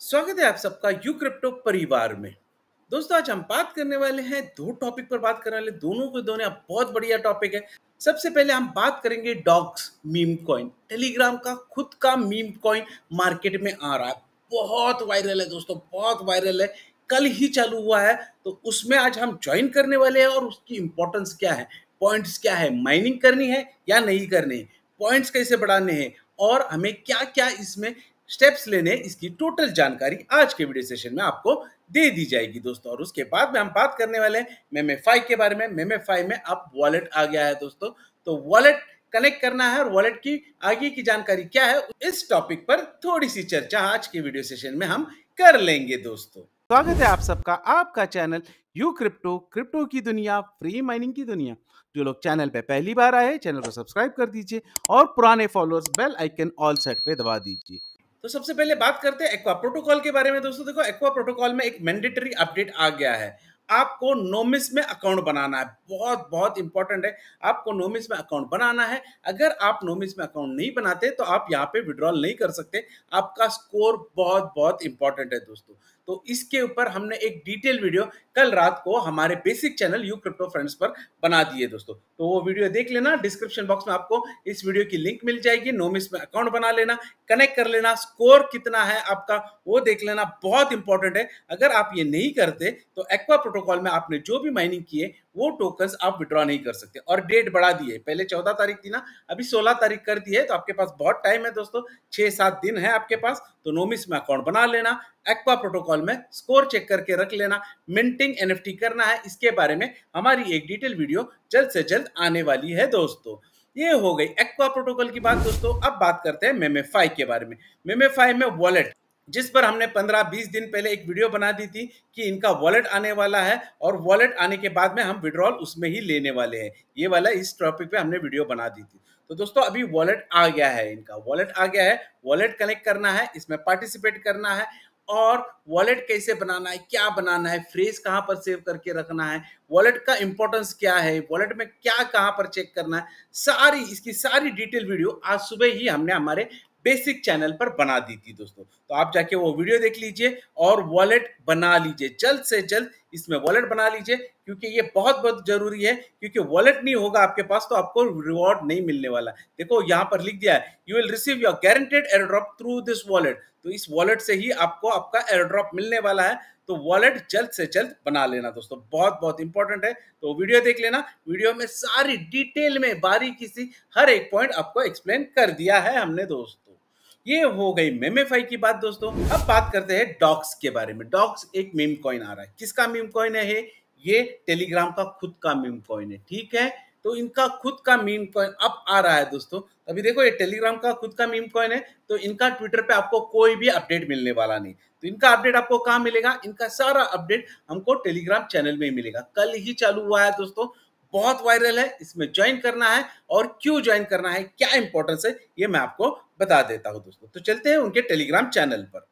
स्वागत है आप सबका यू क्रिप्टो परिवार में दोस्तों आज हम बात करने वाले हैं दो टॉपिक पर बात करने वाले दोनों के दोनों बहुत बढ़िया टॉपिक है सबसे पहले हम बात करेंगे डॉग्स मीम कॉइन टेलीग्राम का खुद का मीम कॉइन मार्केट में आ रहा है बहुत वायरल है दोस्तों बहुत वायरल है कल ही चालू हुआ है तो उसमें आज हम ज्वाइन करने वाले हैं और उसकी इंपॉर्टेंस क्या है पॉइंट्स क्या है माइनिंग करनी है या नहीं करनी है पॉइंट्स कैसे बढ़ाने हैं और हमें क्या क्या इसमें स्टेप्स लेने इसकी टोटल जानकारी आज के वीडियो सेशन में आपको दे दी जाएगी दोस्तों और उसके बाद में हम बात करने वाले हैं मेमे फाइव के बारे में मेमे फाइव में अब वॉलेट आ गया है दोस्तों तो वॉलेट कनेक्ट करना है और वॉलेट की आगे की जानकारी क्या है इस टॉपिक पर थोड़ी सी चर्चा आज के वीडियो सेशन में हम कर लेंगे दोस्तों स्वागत है आप सबका आपका चैनल यू क्रिप्टो क्रिप्टो की दुनिया फ्री माइनिंग की दुनिया जो लोग चैनल पे पहली बार आए चैनल को सब्सक्राइब कर दीजिए और पुराने followers bell icon all set पे दबा दीजिए तो सबसे पहले बात करते हैं एक्वा प्रोटोकॉल के बारे में दोस्तों देखो एक्वा प्रोटोकॉल में एक मैंडेटरी अपडेट आ गया है आपको नोमिस में अकाउंट बनाना है बहुत बहुत इंपॉर्टेंट है आपको नोमिस में अकाउंट बनाना है अगर आप नोमिस में अकाउंट नहीं बनाते तो आप यहाँ पे विड्रॉल नहीं कर सकते आपका स्कोर बहुत बहुत इंपॉर्टेंट है दोस्तों तो इसके ऊपर हमने एक डिटेल वीडियो कल रात को हमारे basic channel you crypto friends पर बना दिए दोस्तों तो वो वीडियो देख लेना डिस्क्रिप्शन बॉक्स में आपको इस वीडियो की लिंक मिल जाएगी नोमिस में अकाउंट बना लेना कनेक्ट कर लेना स्कोर कितना है आपका वो देख लेना बहुत इंपॉर्टेंट है अगर आप ये नहीं करते तो एक्वा प्रोटोकॉल में आपने जो भी माइनिंग किए वो टोकन आप विड्रॉ नहीं कर सकते और डेट बढ़ा दी है पहले चौदह तारीख थी ना अभी सोलह तारीख कर दी है तो आपके पास बहुत टाइम है दोस्तों छह सात दिन है आपके पास तो नोमिस में अकाउंट बना लेना एक्वा प्रोटोकॉल में स्कोर चेक करके रख लेना मिंटिंग एन करना है इसके बारे में हमारी एक डिटेल वीडियो जल्द से जल्द आने वाली है दोस्तों ये हो गई एक्वा प्रोटोकॉल की बात दोस्तों अब बात करते हैं मेमेफाई के बारे में मेमेफाई में वॉलेट जिस पर हमने 15-20 दिन पहले एक वीडियो बना दी थी कि इनका वॉलेट आने वाला है और वॉलेट आने के बाद में हम विड्रॉल उसमें ही लेने वाले हैं ये वाला इस टॉपिक पे हमने वीडियो बना दी थी तो दोस्तों अभी वॉलेट आ गया है इनका वॉलेट आ गया है वॉलेट कनेक्ट करना है इसमें पार्टिसिपेट करना है और वॉलेट कैसे बनाना है क्या बनाना है फ्रेज कहाँ पर सेव करके रखना है वॉलेट का इंपॉर्टेंस क्या है वॉलेट में क्या कहाँ पर चेक करना है सारी इसकी सारी डिटेल वीडियो आज सुबह ही हमने हमारे बेसिक चैनल पर बना दी थी दोस्तों तो आप जाके वो वीडियो देख लीजिए और वॉलेट बना लीजिए जल्द से जल्द इसमें वॉलेट बना लीजिए क्योंकि ये बहुत बहुत जरूरी है क्योंकि वॉलेट नहीं होगा आपके पास तो आपको रिवॉर्ड नहीं मिलने वाला देखो यहाँ पर लिख दिया है you will receive your guaranteed airdrop through this wallet तो इस वॉलेट से ही आपको आपका एयरड्रॉप मिलने वाला है तो वॉलेट जल्द से जल्द बना लेना दोस्तों बहुत बहुत इंपॉर्टेंट है तो वीडियो देख लेना वीडियो में सारी डिटेल में बारीकी सी हर एक पॉइंट आपको एक्सप्लेन कर दिया है हमने दोस्तों ये हो गई मेमेफाई की बात दोस्तों अब बात करते हैं डॉक्स के बारे में डॉक्स एक मीम कॉइन आ रहा है किसका मीम कॉइन है ये टेलीग्राम का खुद का मीम कॉइन है ठीक है तो इनका खुद का मीम कॉइन अब आ रहा है दोस्तों अभी देखो ये टेलीग्राम का खुद का मीम कॉइन है तो इनका ट्विटर पे आपको कोई भी अपडेट मिलने वाला नहीं तो इनका अपडेट आपको कहाँ मिलेगा इनका सारा अपडेट हमको टेलीग्राम चैनल में ही मिलेगा कल ही चालू हुआ है दोस्तों बहुत वायरल है इसमें ज्वाइन करना है और क्यों ज्वाइन करना है क्या इंपॉर्टेंस है ये मैं आपको बता देता हूँ दोस्तों तो चलते हैं उनके टेलीग्राम चैनल पर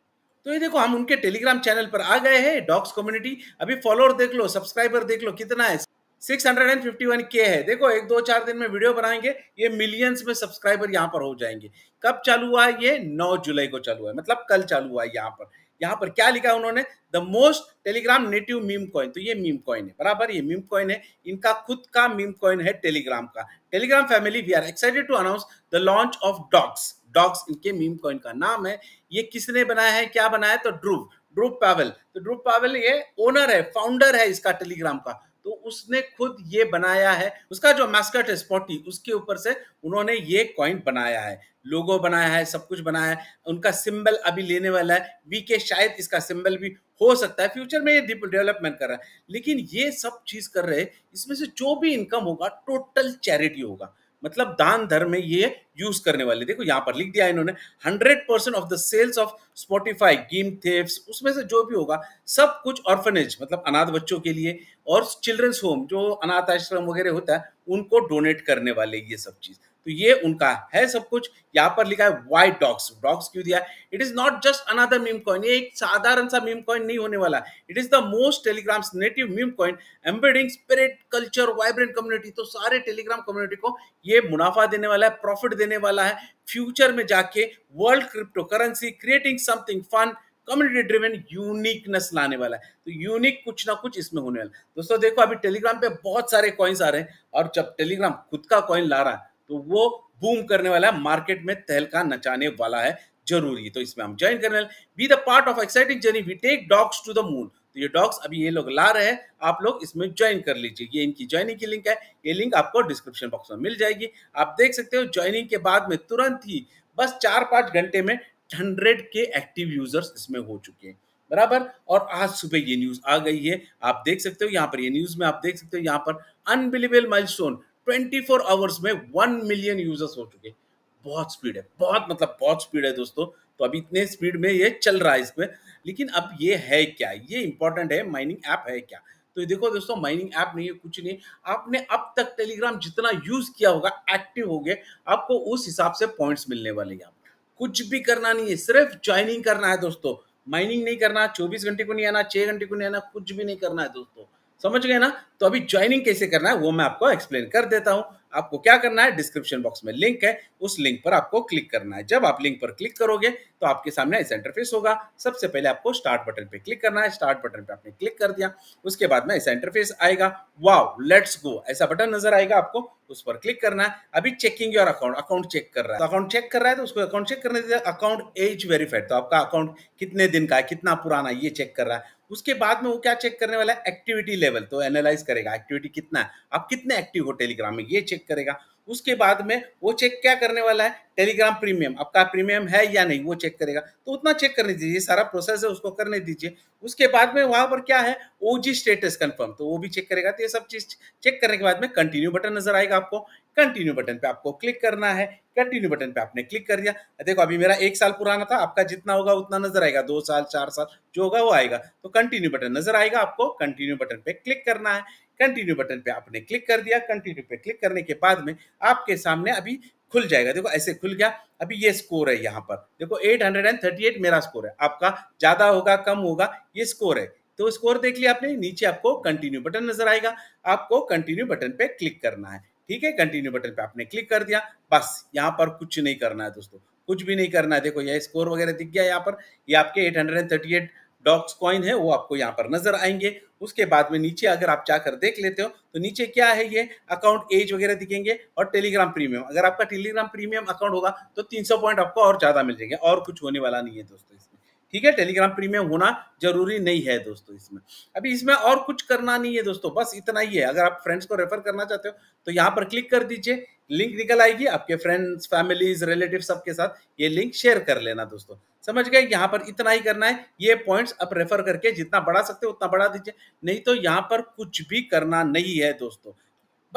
तो ये देखो हम उनके टेलीग्राम चैनल पर आ गए हैं डॉक्स कम्युनिटी अभी फॉलोअर देख लो सब्सक्राइबर देख लो कितना है six hundred and fifty one के है देखो एक दो चार दिन में वीडियो बनाएंगे ये मिलियंस में सब्सक्राइबर यहाँ पर हो जाएंगे कब चालू हुआ है ये नौ जुलाई को चालू हुआ है मतलब कल चालू हुआ है यहाँ पर यहाँ पर क्या लिखा है उन्होंने the most Telegram native meme coin तो ये मीम कॉइन है बराबर ये मीम कॉइन है इनका खुद का मीम कॉइन है टेलीग्राम का Telegram family we are excited to announce the launch of Dogs Dogs इनके मीम कॉइन का नाम है ये किसने बनाया है क्या बनाया है तो ड्रूव ड्रूप पावल तो ड्रूप पावल ये ओनर है फाउंडर है इसका टेलीग्राम का तो उसने खुद ये बनाया है उसका जो मैस्कट है स्पॉटी उसके ऊपर से उन्होंने ये कॉइन बनाया है लोगो बनाया है सब कुछ बनाया है उनका सिंबल अभी लेने वाला है वीके शायद इसका सिंबल भी हो सकता है फ्यूचर में ये डेवलपमेंट कर रहा है लेकिन ये सब चीज कर रहे हैं इसमें से जो भी इनकम होगा टोटल चैरिटी होगा मतलब दान धर्म में ये यूज करने वाले देखो यहाँ पर लिख दिया इन्होंने hundred percent of the sales of Spotify game थेप्स उसमें से जो भी होगा सब कुछ ऑर्फनेज मतलब अनाथ बच्चों के लिए और चिल्ड्रंस होम जो अनाथ आश्रम वगैरह होता है उनको डोनेट करने वाले ये सब चीज़ तो ये उनका है सब कुछ यहाँ पर लिखा है वाइट डॉग्स डॉग्स क्यों दिया it is not just another meme coin ये एक साधारण सा मीम कॉइन नहीं होने वाला it is the most Telegram native meme coin embedding spirit culture vibrant community तो सारे टेलीग्राम कम्युनिटी को ये मुनाफा देने वाला है प्रॉफिट देने वाला है फ्यूचर में जाके world crypto currency creating something fun community driven uniqueness लाने वाला है तो यूनिक कुछ ना कुछ इसमें होने वाला दोस्तों देखो अभी टेलीग्राम पे बहुत सारे कॉइन्स आ रहे हैं और जब टेलीग्राम खुद का कॉइन ला रहा है तो वो बूम करने वाला है मार्केट में तहलका नचाने वाला है जरूरी तो इसमें हम ज्वाइन करने be the part of exciting journey we take Dogs to the moon तो ये डॉग्स अभी ये लोग ला रहे हैं आप लोग इसमें ज्वाइन कर लीजिए ये इनकी ज्वाइनिंग की लिंक है ये लिंक आपको डिस्क्रिप्शन बॉक्स में मिल जाएगी आप देख सकते हो ज्वाइनिंग के बाद में तुरंत ही बस चार पांच घंटे में हंड्रेड के एक्टिव यूजर्स इसमें हो चुके हैं बराबर और आज सुबह ये न्यूज आ गई है आप देख सकते हो यहाँ पर ये न्यूज में आप देख सकते हो यहाँ पर अनबिलीवेबल माइलस्टोन 24 आवर्स में 1 मिलियन यूजर्स हो चुके बहुत स्पीड है बहुत मतलब बहुत स्पीड है दोस्तों तो अभी इतने स्पीड में ये चल रहा है इस पर लेकिन अब ये है क्या ये इंपॉर्टेंट है माइनिंग ऐप है क्या तो देखो दोस्तों माइनिंग ऐप नहीं है कुछ नहीं आपने अब तक टेलीग्राम जितना यूज किया होगा एक्टिव हो गए आपको उस हिसाब से पॉइंट्स मिलने वाले हैं कुछ भी करना नहीं है सिर्फ ज्वाइनिंग करना है दोस्तों माइनिंग नहीं करना चौबीस घंटे को नहीं आना छह घंटे को नहीं आना कुछ भी नहीं करना है दोस्तों समझ गए ना तो अभी ज्वाइनिंग कैसे करना है वो मैं आपको एक्सप्लेन कर देता हूँ आपको क्या करना है डिस्क्रिप्शन बॉक्स में लिंक है उस लिंक पर आपको क्लिक करना है जब आप लिंक पर क्लिक करोगे तो आपके सामने ऐसा इंटरफेस होगा सबसे पहले आपको स्टार्ट बटन पे क्लिक करना है स्टार्ट बटन पे आपने क्लिक कर दिया उसके बाद में ऐसा इंटरफेस आएगा वाव लेट्स गो ऐसा बटन नजर आएगा आपको उस पर क्लिक करना है अभी checking your account account check कर रहा है अकाउंट चेक कर रहा है तो उसको अकाउंट चेक करने अकाउंट एज वेरीफाइड तो आपका अकाउंट कितने दिन का है कितना पुराना ये चेक कर रहा है उसके बाद में वो क्या चेक करने वाला है एक्टिविटी लेवल तो एनालाइज करेगा एक्टिविटी कितना है आप कितने एक्टिव हो टेलीग्राम में ये चेक करेगा उसके बाद में वो चेक क्या करने वाला है टेलीग्राम प्रीमियम आपका प्रीमियम है या नहीं वो चेक करेगा तो उतना चेक करने दीजिए सारा प्रोसेस है उसको करने दीजिए उसके बाद में वहां पर क्या है ओ जी स्टेटस कंफर्म तो वो भी चेक करेगा तो ये सब चीज चेक करने के बाद में कंटिन्यू बटन नजर आएगा आपको कंटिन्यू बटन पे आपको क्लिक करना है कंटिन्यू बटन पे आपने क्लिक कर दिया देखो अभी मेरा एक साल पुराना था आपका जितना होगा उतना नजर आएगा दो साल चार साल जो होगा वो आएगा तो कंटिन्यू बटन नजर आएगा आपको कंटिन्यू बटन पे क्लिक करना है कंटिन्यू बटन पे आपने क्लिक कर दिया कंटिन्यू पे क्लिक करने के बाद में आपके सामने अभी खुल जाएगा देखो ऐसे खुल गया अभी ये स्कोर है यहाँ पर देखो 838 मेरा स्कोर है आपका ज्यादा होगा कम होगा ये स्कोर है तो स्कोर देख लिया आपने नीचे आपको कंटिन्यू बटन नजर आएगा आपको कंटिन्यू बटन पे क्लिक करना है ठीक है कंटिन्यू बटन पे आपने क्लिक कर दिया बस यहाँ पर कुछ नहीं करना है दोस्तों कुछ भी नहीं करना है देखो यह स्कोर वगैरह दिख गया यहाँ पर ये आपके एट डॉक्स कॉइन है वो आपको यहाँ पर नजर आएंगे उसके बाद में नीचे अगर आप जाकर देख लेते हो तो नीचे क्या है ये अकाउंट एज वगैरह दिखेंगे और टेलीग्राम प्रीमियम अगर आपका टेलीग्राम प्रीमियम अकाउंट होगा तो 300 पॉइंट आपको और ज्यादा मिल जाएंगे और कुछ होने वाला नहीं है दोस्तों ठीक है टेलीग्राम प्रीमियम होना जरूरी नहीं है दोस्तों इसमें अभी इसमें और कुछ करना नहीं है दोस्तों बस इतना ही है अगर आप फ्रेंड्स को रेफर करना चाहते हो तो यहाँ पर क्लिक कर दीजिए लिंक निकल आएगी आपके फ्रेंड्स फैमिलीज रिलेटिव सबके साथ ये लिंक शेयर कर लेना दोस्तों समझ गए यहाँ पर इतना ही करना है ये पॉइंट्स आप रेफर करके जितना बढ़ा सकते हो उतना बढ़ा दीजिए नहीं तो यहाँ पर कुछ भी करना नहीं है दोस्तों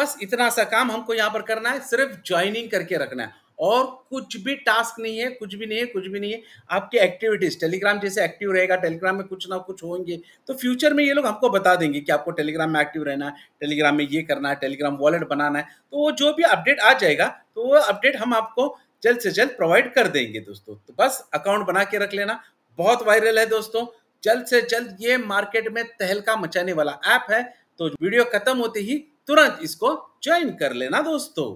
बस इतना सा काम हमको यहाँ पर करना है सिर्फ ज्वाइनिंग करके रखना है और कुछ भी टास्क नहीं है कुछ भी नहीं है कुछ भी नहीं है आपके एक्टिविटीज टेलीग्राम जैसे एक्टिव रहेगा टेलीग्राम में कुछ ना कुछ होंगे तो फ्यूचर में ये लोग हमको बता देंगे कि आपको टेलीग्राम में एक्टिव रहना है टेलीग्राम में ये करना है टेलीग्राम वॉलेट बनाना है तो वो जो भी अपडेट आ जाएगा तो वो अपडेट हम आपको जल्द से जल्द प्रोवाइड कर देंगे दोस्तों तो बस अकाउंट बना के रख लेना बहुत वायरल है दोस्तों जल्द से जल्द ये मार्केट में तहलका मचाने वाला ऐप है तो वीडियो खत्म होते ही तुरंत इसको ज्वाइन कर लेना दोस्तों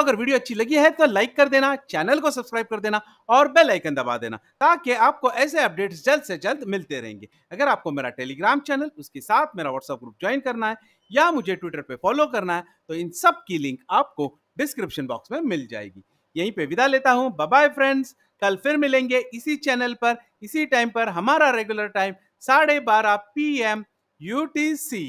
अगर वीडियो अच्छी लगी है तो लाइक कर देना चैनल को सब्सक्राइब कर देना और बेल आइकन दबा देना ताकि आपको ऐसे अपडेट्स जल्द से जल्द मिलते रहेंगे अगर आपको मेरा टेलीग्राम चैनल उसके साथ मेरा व्हाट्सएप ग्रुप ज्वाइन करना है या मुझे ट्विटर पर फॉलो करना है तो इन सब की लिंक आपको डिस्क्रिप्शन बॉक्स में मिल जाएगी यहीं पर विदा लेता हूँ बाय फ्रेंड्स कल फिर मिलेंगे इसी चैनल पर इसी टाइम पर हमारा रेगुलर टाइम साढ़े बारह पी एम यू टी सी